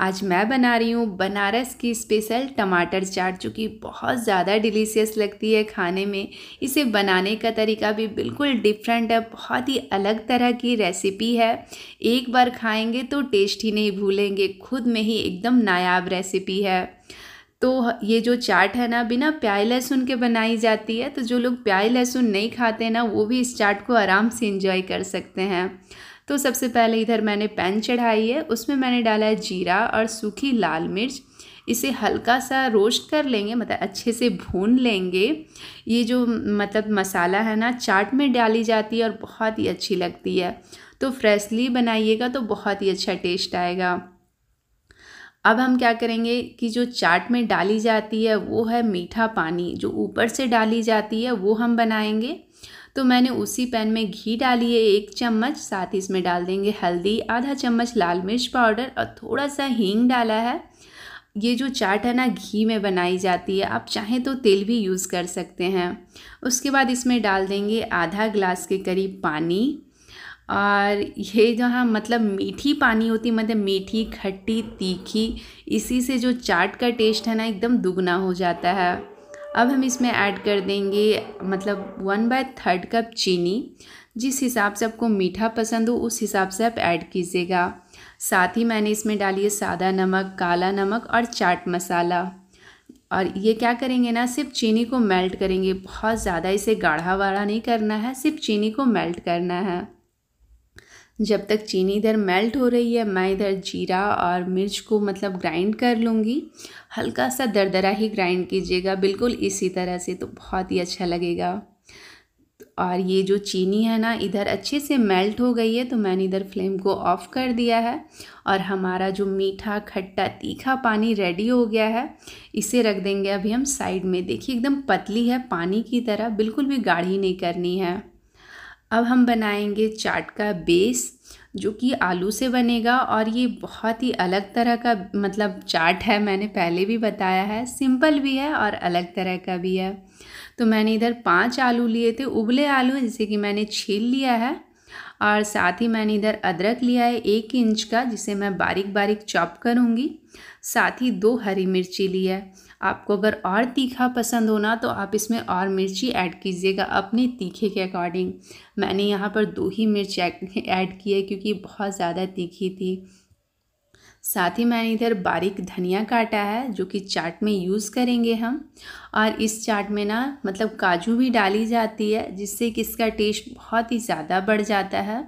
आज मैं बना रही हूँ बनारस की स्पेशल टमाटर चाट जो कि बहुत ज़्यादा डिलीशियस लगती है खाने में इसे बनाने का तरीका भी बिल्कुल डिफरेंट है बहुत ही अलग तरह की रेसिपी है एक बार खाएंगे तो टेस्ट ही नहीं भूलेंगे खुद में ही एकदम नायाब रेसिपी है तो ये जो चाट है ना बिना प्याज लहसुन के बनाई जाती है तो जो लोग प्याज लहसुन नहीं खाते ना वो भी इस चाट को आराम से इंजॉय कर सकते हैं तो सबसे पहले इधर मैंने पैन चढ़ाई है उसमें मैंने डाला है जीरा और सूखी लाल मिर्च इसे हल्का सा रोस्ट कर लेंगे मतलब अच्छे से भून लेंगे ये जो मतलब मसाला है ना चाट में डाली जाती है और बहुत ही अच्छी लगती है तो फ्रेशली बनाइएगा तो बहुत ही अच्छा टेस्ट आएगा अब हम क्या करेंगे कि जो चाट में डाली जाती है वो है मीठा पानी जो ऊपर से डाली जाती है वो हम बनाएंगे तो मैंने उसी पैन में घी डाली है एक चम्मच साथ ही इसमें डाल देंगे हल्दी आधा चम्मच लाल मिर्च पाउडर और थोड़ा सा हींग डाला है ये जो चाट है ना घी में बनाई जाती है आप चाहें तो तेल भी यूज़ कर सकते हैं उसके बाद इसमें डाल देंगे आधा ग्लास के करीब पानी और ये जो है मतलब मीठी पानी होती मतलब मीठी खट्टी तीखी इसी से जो चाट का टेस्ट है ना एकदम दुगना हो जाता है अब हम इसमें ऐड कर देंगे मतलब वन बाय थर्ड कप चीनी जिस हिसाब से आपको मीठा पसंद हो उस हिसाब से आप ऐड कीजिएगा साथ ही मैंने इसमें डाली है सादा नमक काला नमक और चाट मसाला और ये क्या करेंगे ना सिर्फ चीनी को मेल्ट करेंगे बहुत ज़्यादा इसे गाढ़ा वाढ़ा नहीं करना है सिर्फ चीनी को मेल्ट करना है जब तक चीनी इधर मेल्ट हो रही है मैं इधर जीरा और मिर्च को मतलब ग्राइंड कर लूँगी हल्का सा दरदरा ही ग्राइंड कीजिएगा बिल्कुल इसी तरह से तो बहुत ही अच्छा लगेगा और ये जो चीनी है ना इधर अच्छे से मेल्ट हो गई है तो मैंने इधर फ्लेम को ऑफ़ कर दिया है और हमारा जो मीठा खट्टा तीखा पानी रेडी हो गया है इसे रख देंगे अभी हम साइड में देखिए एकदम पतली है पानी की तरह बिल्कुल भी गाढ़ी नहीं करनी है अब हम बनाएंगे चाट का बेस जो कि आलू से बनेगा और ये बहुत ही अलग तरह का मतलब चाट है मैंने पहले भी बताया है सिंपल भी है और अलग तरह का भी है तो मैंने इधर पांच आलू लिए थे उबले आलू जिसे कि मैंने छील लिया है और साथ ही मैंने इधर अदरक लिया है एक इंच का जिसे मैं बारीक बारीक चॉप करूँगी साथ ही दो हरी मिर्ची ली है आपको अगर और तीखा पसंद हो ना तो आप इसमें और मिर्ची ऐड कीजिएगा अपने तीखे के अकॉर्डिंग मैंने यहाँ पर दो ही मिर्च ऐड की है क्योंकि बहुत ज़्यादा तीखी थी साथ ही मैंने इधर बारीक धनिया काटा है जो कि चाट में यूज़ करेंगे हम और इस चाट में ना मतलब काजू भी डाली जाती है जिससे कि इसका टेस्ट बहुत ही ज़्यादा बढ़ जाता है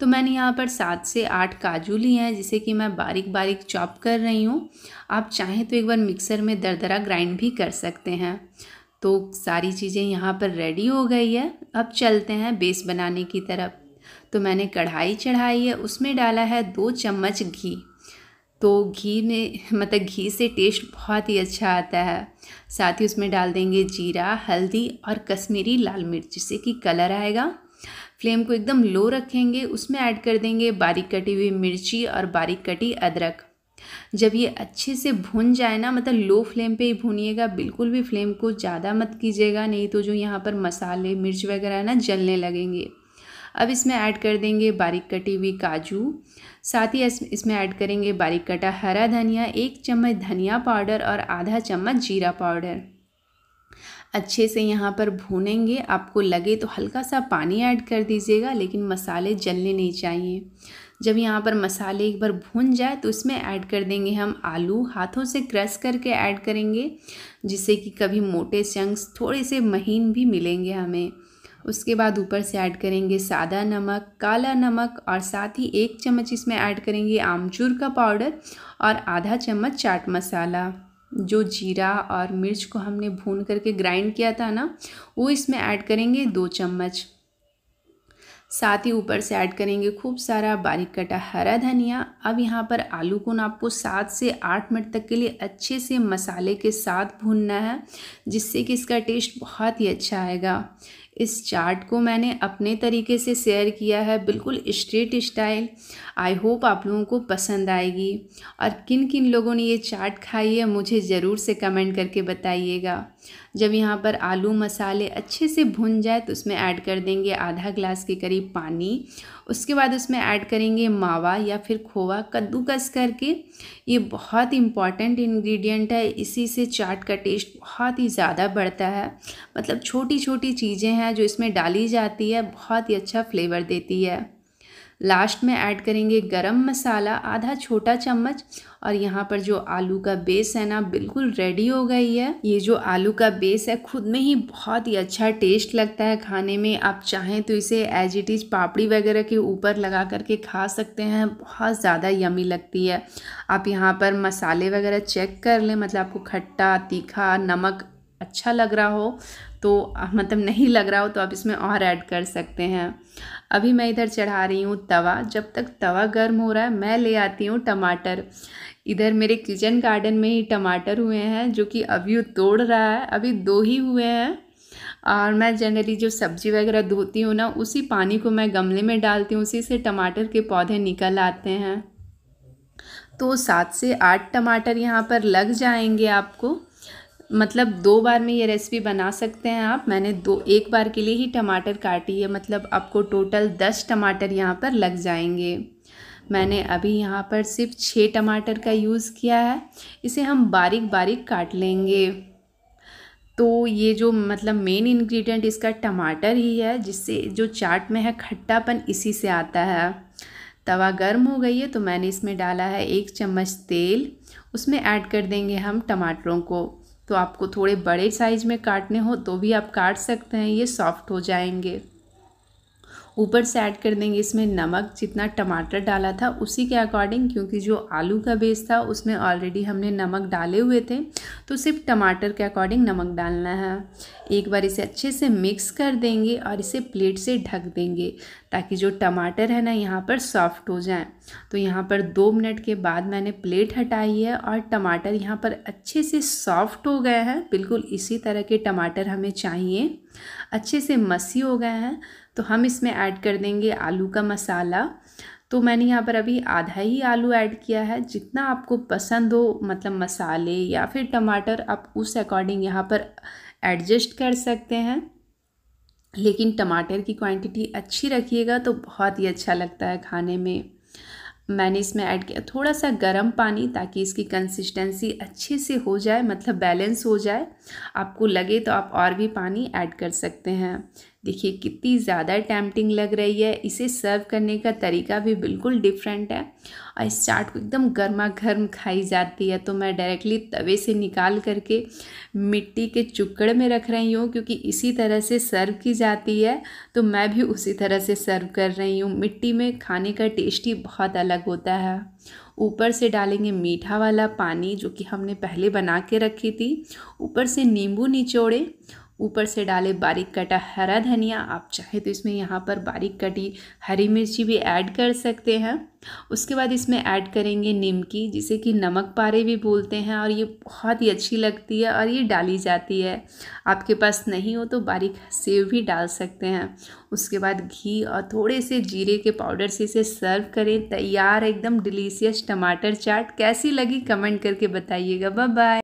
तो मैंने यहाँ पर सात से आठ काजू लिए हैं जिसे कि मैं बारीक बारीक चॉप कर रही हूँ आप चाहें तो एक बार मिक्सर में दरदरा ग्राइंड भी कर सकते हैं तो सारी चीज़ें यहाँ पर रेडी हो गई है अब चलते हैं बेस बनाने की तरफ तो मैंने कढ़ाई चढ़ाई है उसमें डाला है दो चम्मच घी तो घी ने मतलब घी से टेस्ट बहुत ही अच्छा आता है साथ ही उसमें डाल देंगे जीरा हल्दी और कश्मीरी लाल मिर्च जिससे कि कलर आएगा फ्लेम को एकदम लो रखेंगे उसमें ऐड कर देंगे बारीक कटी हुई मिर्ची और बारीक कटी अदरक जब ये अच्छे से भुन जाए ना मतलब लो फ्लेम पे ही भूनिएगा बिल्कुल भी फ्लेम को ज़्यादा मत कीजिएगा नहीं तो जो यहाँ पर मसाले मिर्च वगैरह ना जलने लगेंगे अब इसमें ऐड कर देंगे बारीक कटी हुई काजू साथ ही इसमें ऐड करेंगे बारीक कटा हरा धनिया एक चम्मच धनिया पाउडर और आधा चम्मच जीरा पाउडर अच्छे से यहाँ पर भूनेंगे आपको लगे तो हल्का सा पानी ऐड कर दीजिएगा लेकिन मसाले जलने नहीं चाहिए जब यहाँ पर मसाले एक बार भून जाए तो इसमें ऐड कर देंगे हम आलू हाथों से क्रश करके ऐड करेंगे जिससे कि कभी मोटे चंक्स थोड़े से महीन भी मिलेंगे हमें उसके बाद ऊपर से ऐड करेंगे सादा नमक काला नमक और साथ ही एक चम्मच इसमें ऐड करेंगे आमचूर का पाउडर और आधा चम्मच चाट मसाला जो जीरा और मिर्च को हमने भून करके ग्राइंड किया था ना वो इसमें ऐड करेंगे दो चम्मच साथ ही ऊपर से ऐड करेंगे खूब सारा बारीक कटा हरा धनिया अब यहाँ पर आलू को ना आपको सात से आठ मिनट तक के लिए अच्छे से मसाले के साथ भूनना है जिससे कि इसका टेस्ट बहुत ही अच्छा आएगा इस चार्ट को मैंने अपने तरीके से शेयर किया है बिल्कुल स्ट्रेट स्टाइल आई होप आप लोगों को पसंद आएगी और किन किन लोगों ने ये चाट खाई है मुझे ज़रूर से कमेंट करके बताइएगा जब यहाँ पर आलू मसाले अच्छे से भुन जाए तो उसमें ऐड कर देंगे आधा ग्लास के करीब पानी उसके बाद उसमें ऐड करेंगे मावा या फिर खोवा कद्दूकस करके ये बहुत इम्पॉर्टेंट इंग्रेडिएंट है इसी से चाट का टेस्ट बहुत ही ज़्यादा बढ़ता है मतलब छोटी छोटी चीज़ें हैं जो इसमें डाली जाती है बहुत ही अच्छा फ्लेवर देती है लास्ट में ऐड करेंगे गरम मसाला आधा छोटा चम्मच और यहाँ पर जो आलू का बेस है ना बिल्कुल रेडी हो गई है ये जो आलू का बेस है खुद में ही बहुत ही अच्छा टेस्ट लगता है खाने में आप चाहें तो इसे एज इट इज़ पापड़ी वगैरह के ऊपर लगा करके खा सकते हैं बहुत ज़्यादा यमी लगती है आप यहाँ पर मसाले वगैरह चेक कर लें मतलब आपको खट्टा तीखा नमक अच्छा लग रहा हो तो मतलब नहीं लग रहा हो तो आप इसमें और ऐड कर सकते हैं अभी मैं इधर चढ़ा रही हूँ तवा जब तक तवा गर्म हो रहा है मैं ले आती हूँ टमाटर इधर मेरे किचन गार्डन में ही टमाटर हुए हैं जो कि अभी तोड़ रहा है अभी दो ही हुए हैं और मैं जनरली जो सब्ज़ी वगैरह धोती हूँ ना उसी पानी को मैं गमले में डालती हूँ उसी से टमाटर के पौधे निकल आते हैं तो सात से आठ टमाटर यहाँ पर लग जाएंगे आपको मतलब दो बार में ये रेसिपी बना सकते हैं आप मैंने दो एक बार के लिए ही टमाटर काटी है मतलब आपको टोटल दस टमाटर यहाँ पर लग जाएंगे मैंने अभी यहाँ पर सिर्फ छः टमाटर का यूज़ किया है इसे हम बारीक बारीक काट लेंगे तो ये जो मतलब मेन इंग्रेडिएंट इसका टमाटर ही है जिससे जो चाट में है खट्टापन इसी से आता है तवा गर्म हो गई है तो मैंने इसमें डाला है एक चम्मच तेल उसमें ऐड कर देंगे हम टमाटरों को तो आपको थोड़े बड़े साइज़ में काटने हो तो भी आप काट सकते हैं ये सॉफ्ट हो जाएंगे ऊपर से ऐड कर देंगे इसमें नमक जितना टमाटर डाला था उसी के अकॉर्डिंग क्योंकि जो आलू का बेस था उसमें ऑलरेडी हमने नमक डाले हुए थे तो सिर्फ टमाटर के अकॉर्डिंग नमक डालना है एक बार इसे अच्छे से मिक्स कर देंगे और इसे प्लेट से ढक देंगे ताकि जो टमाटर है ना यहाँ पर सॉफ्ट हो जाए तो यहाँ पर दो मिनट के बाद मैंने प्लेट हटाई है और टमाटर यहाँ पर अच्छे से सॉफ्ट हो गए हैं बिल्कुल इसी तरह के टमाटर हमें चाहिए अच्छे से मसी हो गए हैं तो हम इसमें ऐड कर देंगे आलू का मसाला तो मैंने यहाँ पर अभी आधा ही आलू ऐड किया है जितना आपको पसंद हो मतलब मसाले या फिर टमाटर आप उस अकॉर्डिंग यहाँ पर एडजस्ट कर सकते हैं लेकिन टमाटर की क्वांटिटी अच्छी रखिएगा तो बहुत ही अच्छा लगता है खाने में मैंने इसमें ऐड किया थोड़ा सा गर्म पानी ताकि इसकी कंसिस्टेंसी अच्छे से हो जाए मतलब बैलेंस हो जाए आपको लगे तो आप और भी पानी ऐड कर सकते हैं देखिए कितनी ज़्यादा टैम्पटिंग लग रही है इसे सर्व करने का तरीका भी बिल्कुल डिफरेंट है और इस चाट को एकदम गर्मा गर्म खाई जाती है तो मैं डायरेक्टली तवे से निकाल करके मिट्टी के चुक्कड़ में रख रही हूँ क्योंकि इसी तरह से सर्व की जाती है तो मैं भी उसी तरह से सर्व कर रही हूँ मिट्टी में खाने का टेस्ट ही बहुत अलग होता है ऊपर से डालेंगे मीठा वाला पानी जो कि हमने पहले बना के रखी थी ऊपर से नींबू निचोड़े ऊपर से डालें बारीक कटा हरा धनिया आप चाहे तो इसमें यहाँ पर बारीक कटी हरी मिर्ची भी ऐड कर सकते हैं उसके बाद इसमें ऐड करेंगे निमकी जिसे कि नमक पारे भी बोलते हैं और ये बहुत ही अच्छी लगती है और ये डाली जाती है आपके पास नहीं हो तो बारीक सेव भी डाल सकते हैं उसके बाद घी और थोड़े से जीरे के पाउडर से इसे सर्व करें तैयार एकदम डिलीशियस टमाटर चाट कैसी लगी कमेंट करके बताइएगा बाय